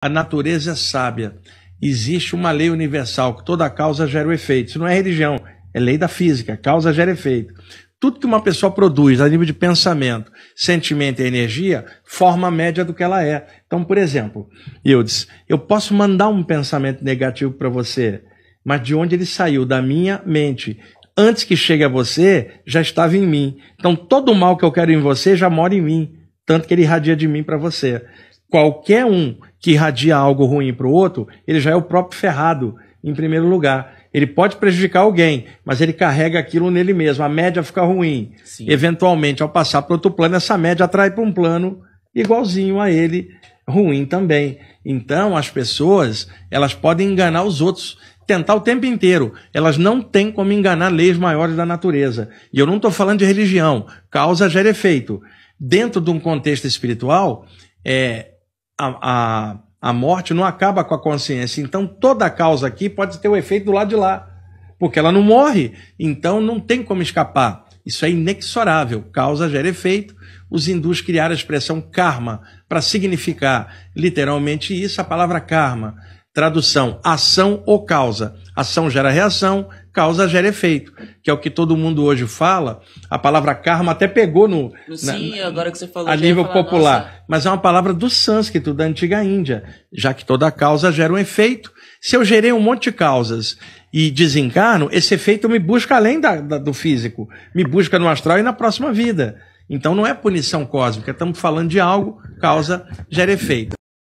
a natureza é sábia. Existe uma lei universal que toda causa gera o efeito. Isso não é religião, é lei da física. Causa gera efeito. Tudo que uma pessoa produz a nível de pensamento, sentimento e energia forma a média do que ela é. Então, por exemplo, disse: eu posso mandar um pensamento negativo para você, mas de onde ele saiu? Da minha mente. Antes que chegue a você, já estava em mim. Então, todo o mal que eu quero em você já mora em mim, tanto que ele irradia de mim para você. Qualquer um que irradia algo ruim para o outro, ele já é o próprio ferrado, em primeiro lugar. Ele pode prejudicar alguém, mas ele carrega aquilo nele mesmo. A média fica ruim. Sim. Eventualmente, ao passar para outro plano, essa média atrai para um plano igualzinho a ele, ruim também. Então, as pessoas, elas podem enganar os outros, tentar o tempo inteiro. Elas não têm como enganar leis maiores da natureza. E eu não estou falando de religião. Causa gera efeito. Dentro de um contexto espiritual, é, a, a, a morte não acaba com a consciência. Então, toda causa aqui pode ter o efeito do lado de lá, porque ela não morre, então não tem como escapar. Isso é inexorável. Causa gera efeito. Os hindus criaram a expressão karma para significar literalmente isso, a palavra karma. Tradução: ação ou causa. Ação gera reação, causa gera efeito, que é o que todo mundo hoje fala. A palavra karma até pegou no. Sim, na, agora que você falou. A nível falar, popular. Nossa. Mas é uma palavra do sânscrito, da antiga Índia, já que toda causa gera um efeito. Se eu gerei um monte de causas e desencarno, esse efeito me busca além da, da, do físico, me busca no astral e na próxima vida. Então não é punição cósmica, estamos falando de algo, causa gera efeito.